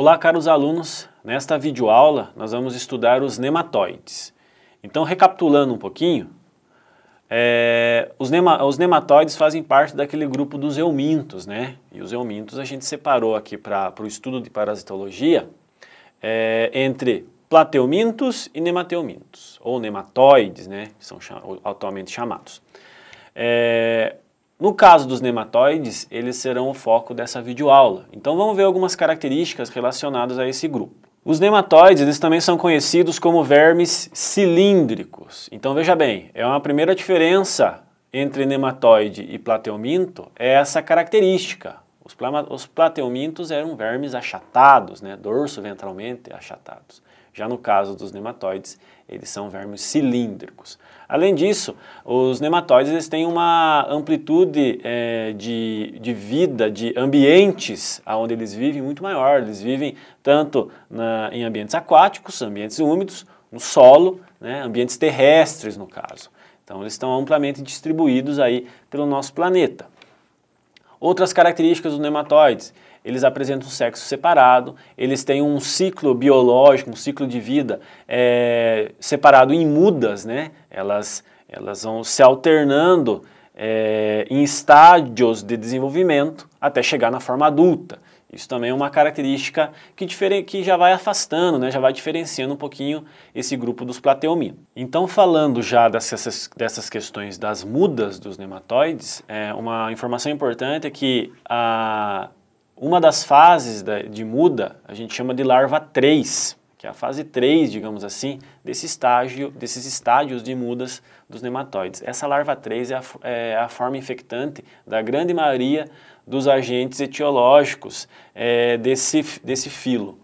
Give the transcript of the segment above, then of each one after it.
Olá, caros alunos! Nesta videoaula, nós vamos estudar os nematóides. Então, recapitulando um pouquinho, é, os, nema, os nematóides fazem parte daquele grupo dos eumintos, né? E os eumintos a gente separou aqui para o estudo de parasitologia é, entre plateumintos e nemateumintos, ou nematóides, né? São atualmente chamados. É, no caso dos nematóides, eles serão o foco dessa videoaula. Então vamos ver algumas características relacionadas a esse grupo. Os nematóides eles também são conhecidos como vermes cilíndricos. Então veja bem, é uma primeira diferença entre nematóide e plateuminto é essa característica. Os, os plateumintos eram vermes achatados, né, dorso ventralmente achatados. Já no caso dos nematóides, eles são vermes cilíndricos. Além disso, os nematóides eles têm uma amplitude é, de, de vida, de ambientes onde eles vivem muito maior. Eles vivem tanto na, em ambientes aquáticos, ambientes úmidos, no solo, né, ambientes terrestres no caso. Então eles estão amplamente distribuídos aí pelo nosso planeta. Outras características dos nematóides, eles apresentam sexo separado, eles têm um ciclo biológico, um ciclo de vida é, separado em mudas, né? Elas, elas vão se alternando é, em estádios de desenvolvimento até chegar na forma adulta. Isso também é uma característica que, que já vai afastando, né? já vai diferenciando um pouquinho esse grupo dos plateuminos. Então, falando já dessas, dessas questões das mudas dos nematóides, é, uma informação importante é que a, uma das fases de muda a gente chama de larva 3, que é a fase 3, digamos assim, desse estágio, desses estágios de mudas dos nematóides. Essa larva 3 é a, é a forma infectante da grande maioria dos agentes etiológicos é, desse, desse filo.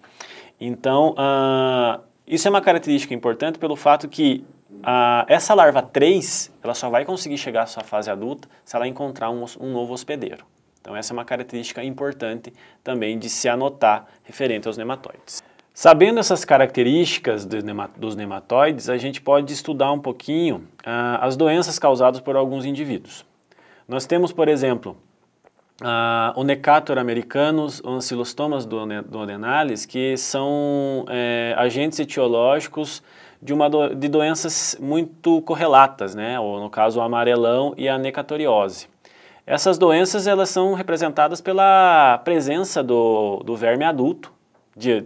Então, ah, isso é uma característica importante pelo fato que ah, essa larva 3 ela só vai conseguir chegar à sua fase adulta se ela encontrar um, um novo hospedeiro. Então essa é uma característica importante também de se anotar referente aos nematóides. Sabendo essas características dos nematóides, a gente pode estudar um pouquinho ah, as doenças causadas por alguns indivíduos. Nós temos, por exemplo, ah, o Necator americanus, ancilostomas do, do que são é, agentes etiológicos de, uma do, de doenças muito correlatas, né? ou no caso o amarelão e a necatoriose. Essas doenças elas são representadas pela presença do, do verme adulto, de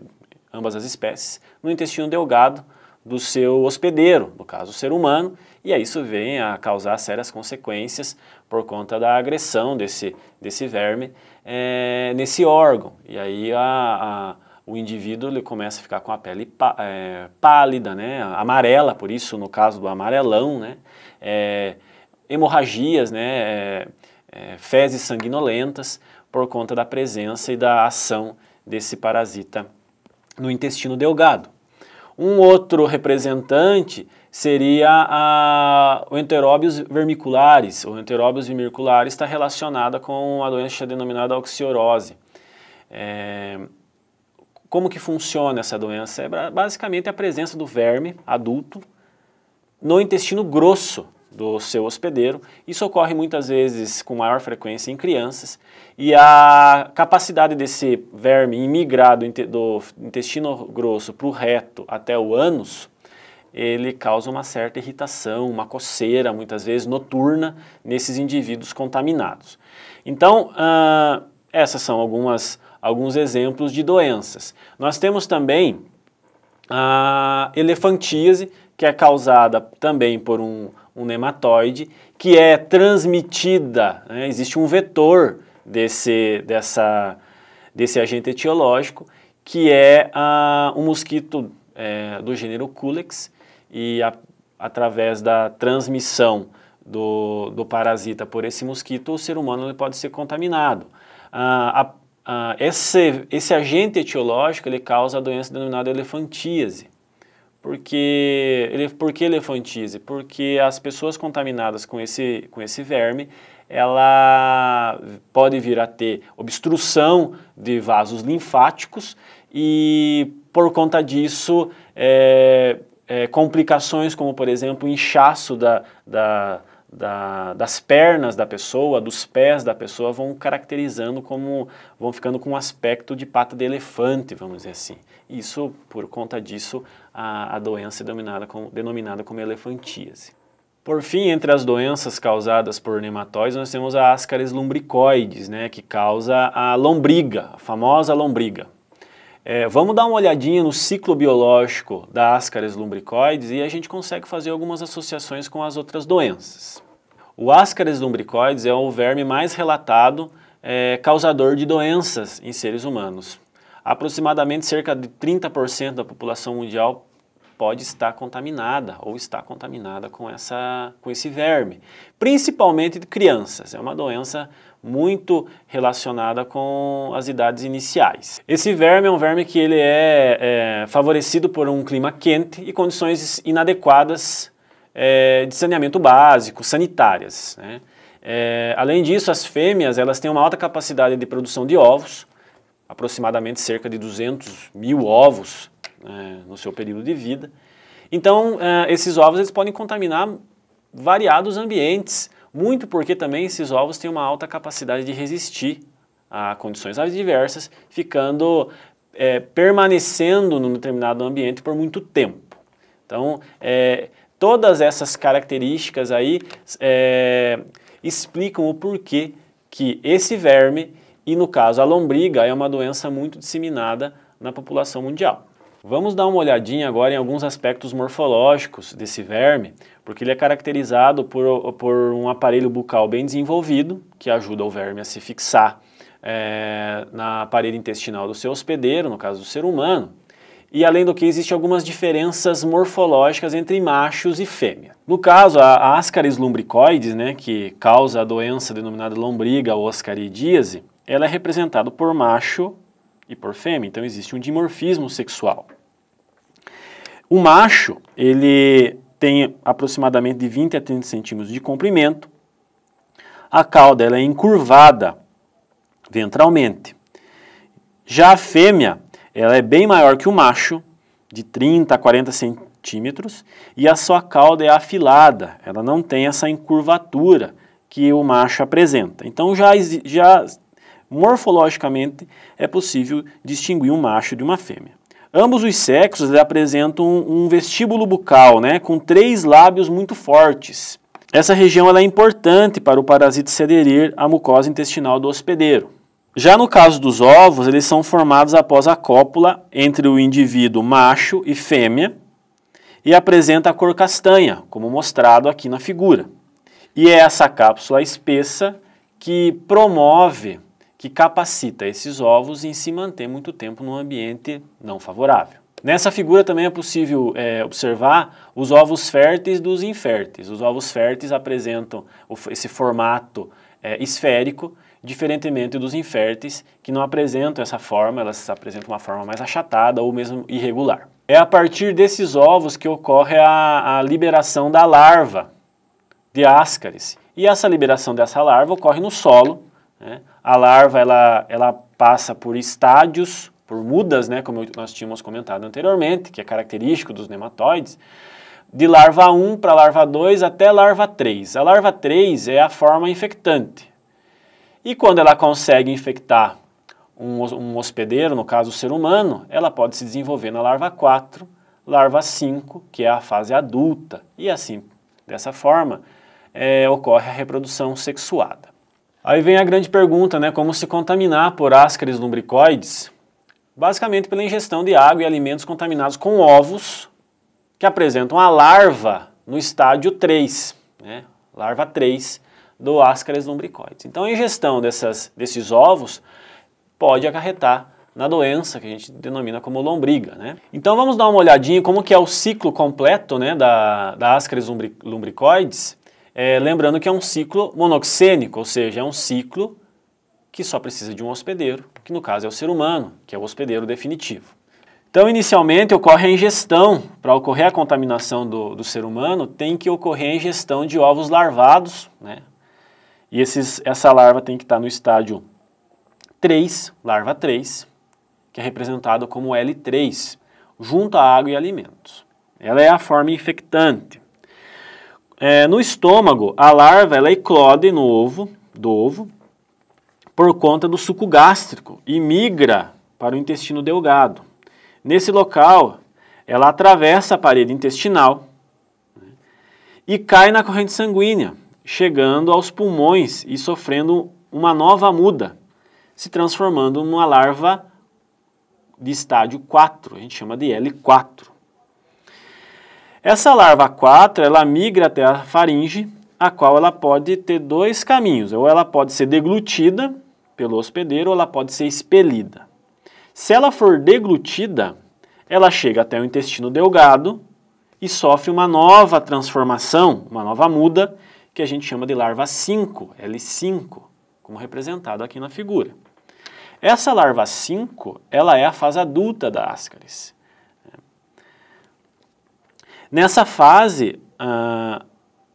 ambas as espécies, no intestino delgado do seu hospedeiro, no caso o ser humano, e aí isso vem a causar sérias consequências por conta da agressão desse, desse verme é, nesse órgão. E aí a, a, o indivíduo ele começa a ficar com a pele pá, é, eh, pálida, né, amarela, por isso no caso do amarelão, né, é, hemorragias, né, é, fezes sanguinolentas por conta da presença e da ação desse parasita no intestino delgado. Um outro representante seria a, o enteróbios vermiculares. O enteróbios vermiculares está relacionado com a doença denominada oxiorose. É, como que funciona essa doença? É basicamente a presença do verme adulto no intestino grosso do seu hospedeiro. Isso ocorre muitas vezes com maior frequência em crianças e a capacidade desse verme imigrar do, do intestino grosso para o reto até o ânus, ele causa uma certa irritação, uma coceira, muitas vezes noturna, nesses indivíduos contaminados. Então, uh, essas são algumas, alguns exemplos de doenças. Nós temos também a elefantíase, que é causada também por um, um nematóide, que é transmitida, né? existe um vetor desse, dessa, desse agente etiológico, que é a, um mosquito é, do gênero Culex, e a, através da transmissão do, do, parasita por esse mosquito, o ser humano pode ser contaminado. Ah, a, esse, esse agente etiológico ele causa a doença denominada elefantíase. Porque, ele, por que elefantise? Porque as pessoas contaminadas com esse, com esse verme, ela pode vir a ter obstrução de vasos linfáticos e, por conta disso, é, é, complicações como, por exemplo, inchaço da, da da, das pernas da pessoa, dos pés da pessoa vão caracterizando como vão ficando com um aspecto de pata de elefante, vamos dizer assim. Isso, por conta disso, a, a doença é denominada como, denominada como elefantíase. Por fim, entre as doenças causadas por nematóides, nós temos a ascaris lumbricoides, né, que causa a lombriga, a famosa lombriga. É, vamos dar uma olhadinha no ciclo biológico da Ascaris lumbricoides e a gente consegue fazer algumas associações com as outras doenças. O Ascaris lumbricoides é o verme mais relatado é, causador de doenças em seres humanos. Aproximadamente cerca de 30% da população mundial pode estar contaminada ou está contaminada com, essa, com esse verme, principalmente de crianças. É uma doença muito relacionada com as idades iniciais. Esse verme é um verme que ele é, é favorecido por um clima quente e condições inadequadas é, de saneamento básico, sanitárias. Né? É, além disso, as fêmeas elas têm uma alta capacidade de produção de ovos, aproximadamente cerca de 200 mil ovos né, no seu período de vida. Então, é, esses ovos eles podem contaminar variados ambientes, muito porque também esses ovos têm uma alta capacidade de resistir a condições adversas, ficando é, permanecendo num determinado ambiente por muito tempo. Então, é, todas essas características aí é, explicam o porquê que esse verme, e no caso a lombriga, é uma doença muito disseminada na população mundial. Vamos dar uma olhadinha agora em alguns aspectos morfológicos desse verme, porque ele é caracterizado por, por um aparelho bucal bem desenvolvido, que ajuda o verme a se fixar é, na parede intestinal do seu hospedeiro, no caso do ser humano. E além do que, existem algumas diferenças morfológicas entre machos e fêmeas. No caso, a Ascaris lumbricoides, né, que causa a doença denominada lombriga ou ascaridíase, ela é representada por macho e por fêmea, então existe um dimorfismo sexual. O macho, ele tem aproximadamente de 20 a 30 centímetros de comprimento, a cauda ela é encurvada ventralmente. Já a fêmea, ela é bem maior que o macho, de 30 a 40 centímetros, e a sua cauda é afilada, ela não tem essa encurvatura que o macho apresenta. Então já, já morfologicamente é possível distinguir um macho de uma fêmea. Ambos os sexos apresentam um vestíbulo bucal, né, com três lábios muito fortes. Essa região é importante para o parasita se aderir à mucosa intestinal do hospedeiro. Já no caso dos ovos, eles são formados após a cópula entre o indivíduo macho e fêmea e apresenta a cor castanha, como mostrado aqui na figura. E é essa cápsula espessa que promove que capacita esses ovos em se manter muito tempo num ambiente não favorável. Nessa figura também é possível é, observar os ovos férteis dos inférteis. Os ovos férteis apresentam esse formato é, esférico, diferentemente dos inférteis, que não apresentam essa forma, elas apresentam uma forma mais achatada ou mesmo irregular. É a partir desses ovos que ocorre a, a liberação da larva de ascaris. E essa liberação dessa larva ocorre no solo, né? A larva ela, ela passa por estádios, por mudas, né, como nós tínhamos comentado anteriormente, que é característico dos nematóides, de larva 1 para larva 2 até larva 3. A larva 3 é a forma infectante. E quando ela consegue infectar um, um hospedeiro, no caso o ser humano, ela pode se desenvolver na larva 4, larva 5, que é a fase adulta, e assim, dessa forma, é, ocorre a reprodução sexuada. Aí vem a grande pergunta, né? Como se contaminar por ascaris lumbricoides? Basicamente pela ingestão de água e alimentos contaminados com ovos que apresentam a larva no estádio 3, né? larva 3 do ascaris lumbricoides. Então a ingestão dessas, desses ovos pode acarretar na doença que a gente denomina como lombriga. Né? Então vamos dar uma olhadinha como que é o ciclo completo né, da, da ascaris lumbricoides é, lembrando que é um ciclo monoxênico, ou seja, é um ciclo que só precisa de um hospedeiro, que no caso é o ser humano, que é o hospedeiro definitivo. Então, inicialmente ocorre a ingestão. Para ocorrer a contaminação do, do, ser humano, tem que ocorrer a ingestão de ovos larvados, né? E esses, essa larva tem que estar no estádio 3, larva 3, que é representada como L3, junto à água e alimentos. Ela é a forma infectante é, no estômago, a larva ela eclode no ovo, do ovo, por conta do suco gástrico e migra para o intestino delgado. Nesse local, ela atravessa a parede intestinal né, e cai na corrente sanguínea, chegando aos pulmões e sofrendo uma nova muda, se transformando numa larva de estádio 4, a gente chama de L4. Essa larva 4, ela migra até a faringe, a qual ela pode ter dois caminhos. Ou ela pode ser deglutida pelo hospedeiro, ou ela pode ser expelida. Se ela for deglutida, ela chega até o intestino delgado e sofre uma nova transformação, uma nova muda, que a gente chama de larva 5, L5, como representado aqui na figura. Essa larva 5, ela é a fase adulta da Ascaris. Nessa fase, a,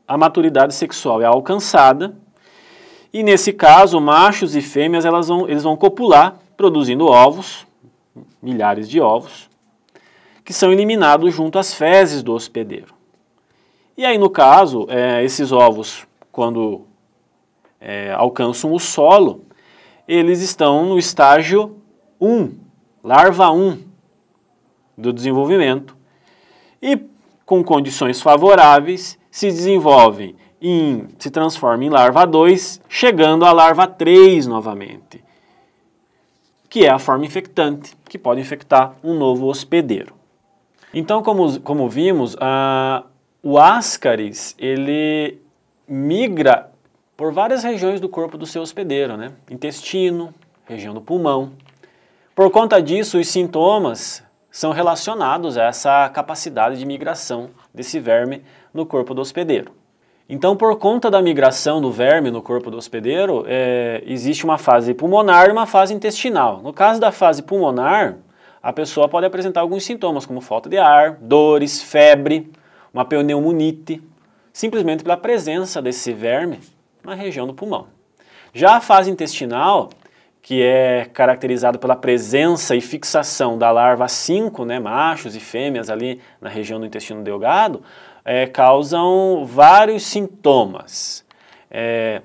a maturidade sexual é alcançada e nesse caso, machos e fêmeas elas vão, eles vão copular, produzindo ovos, milhares de ovos, que são eliminados junto às fezes do hospedeiro. E aí, no caso, é, esses ovos, quando é, alcançam o solo, eles estão no estágio 1, larva 1 do desenvolvimento com condições favoráveis, se desenvolvem em, se transforma em larva 2, chegando à larva 3 novamente, que é a forma infectante, que pode infectar um novo hospedeiro. Então, como, como vimos, a, o ascaris, ele migra por várias regiões do corpo do seu hospedeiro, né? Intestino, região do pulmão. Por conta disso, os sintomas são relacionados a essa capacidade de migração desse verme no corpo do hospedeiro. Então, por conta da migração do verme no corpo do hospedeiro, é, existe uma fase pulmonar e uma fase intestinal. No caso da fase pulmonar, a pessoa pode apresentar alguns sintomas, como falta de ar, dores, febre, uma pneumonite, simplesmente pela presença desse verme na região do pulmão. Já a fase intestinal, que é caracterizado pela presença e fixação da larva 5, né, machos e fêmeas ali na região do intestino delgado, é, causam vários sintomas. É,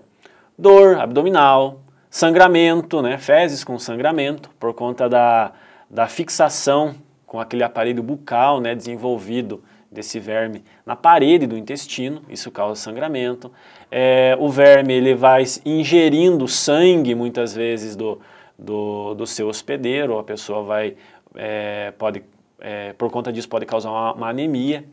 dor abdominal, sangramento, né, fezes com sangramento, por conta da, da fixação com aquele aparelho bucal né, desenvolvido desse verme na parede do intestino, isso causa sangramento é, o verme ele vai ingerindo sangue muitas vezes do, do, do seu hospedeiro, a pessoa vai, é, pode, é, por conta disso pode causar uma, uma anemia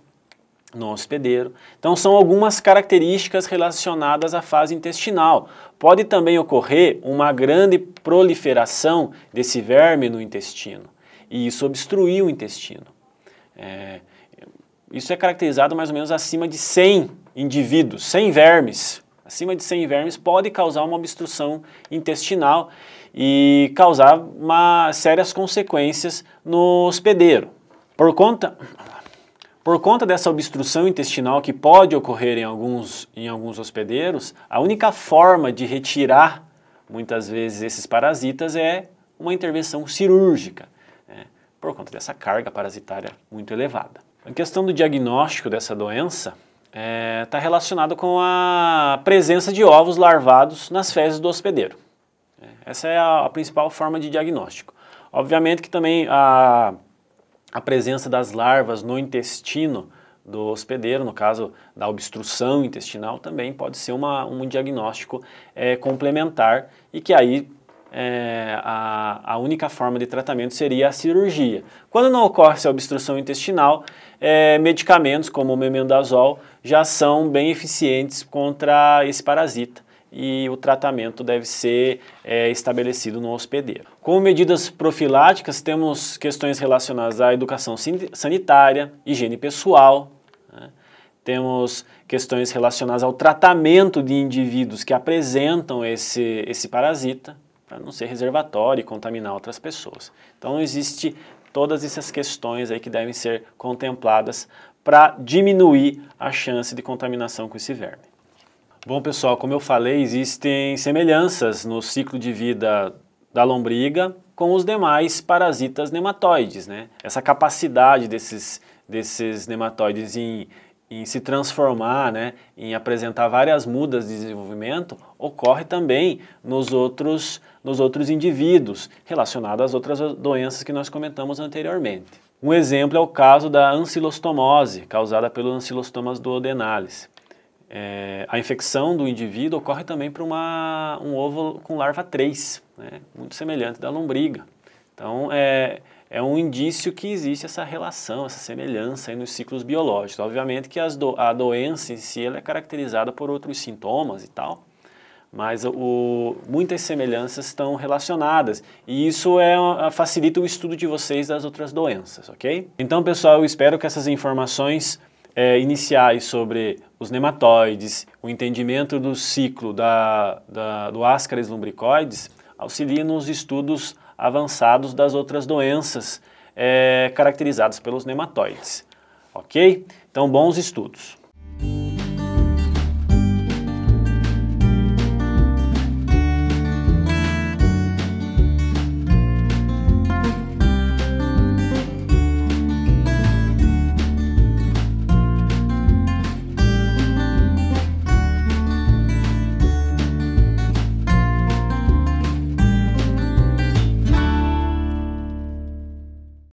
no hospedeiro. Então são algumas características relacionadas à fase intestinal. Pode também ocorrer uma grande proliferação desse verme no intestino e isso obstruir o intestino. É, isso é caracterizado mais ou menos acima de 100 indivíduos, 100 vermes. Acima de 100 vermes pode causar uma obstrução intestinal e causar uma, sérias consequências no hospedeiro. Por conta, por conta dessa obstrução intestinal que pode ocorrer em alguns, em alguns hospedeiros, a única forma de retirar muitas vezes esses parasitas é uma intervenção cirúrgica, né, por conta dessa carga parasitária muito elevada. A questão do diagnóstico dessa doença está é, tá relacionada com a presença de ovos larvados nas fezes do hospedeiro. É, essa é a, a principal forma de diagnóstico. Obviamente que também a, a presença das larvas no intestino do hospedeiro, no caso da obstrução intestinal, também pode ser uma, um diagnóstico é, complementar e que aí é, a, a única forma de tratamento seria a cirurgia. Quando não ocorre essa obstrução intestinal, é, medicamentos como o memendazol já são bem eficientes contra esse parasita e o tratamento deve ser é, estabelecido no hospedeiro. Como medidas profiláticas, temos questões relacionadas à educação sanitária, higiene pessoal, né? temos questões relacionadas ao tratamento de indivíduos que apresentam esse, esse parasita, para não ser reservatório e contaminar outras pessoas. Então existe todas essas questões aí que devem ser contempladas para diminuir a chance de contaminação com esse verme. Bom pessoal, como eu falei, existem semelhanças no ciclo de vida da lombriga com os demais parasitas nematóides, né? Essa capacidade desses, desses nematóides em, em se transformar, né, em apresentar várias mudas de desenvolvimento, ocorre também nos outros nos outros indivíduos, relacionado às outras doenças que nós comentamos anteriormente. Um exemplo é o caso da ancilostomose, causada pelo ancilostomas duodenalis. É, a infecção do indivíduo ocorre também para um ovo com larva 3, né, muito semelhante da lombriga. Então, é, é um indício que existe essa relação, essa semelhança nos ciclos biológicos. Obviamente que do, a doença em si ela é caracterizada por outros sintomas e tal, mas o, muitas semelhanças estão relacionadas e isso é, ah, facilita o estudo de vocês das outras doenças, ok? Então, pessoal, eu espero que essas informações é, iniciais sobre os nematóides, o entendimento do ciclo da, da, do Ascaris lumbricoides, auxiliem nos estudos avançados das outras doenças é, caracterizadas pelos nematóides, ok? Então, bons estudos!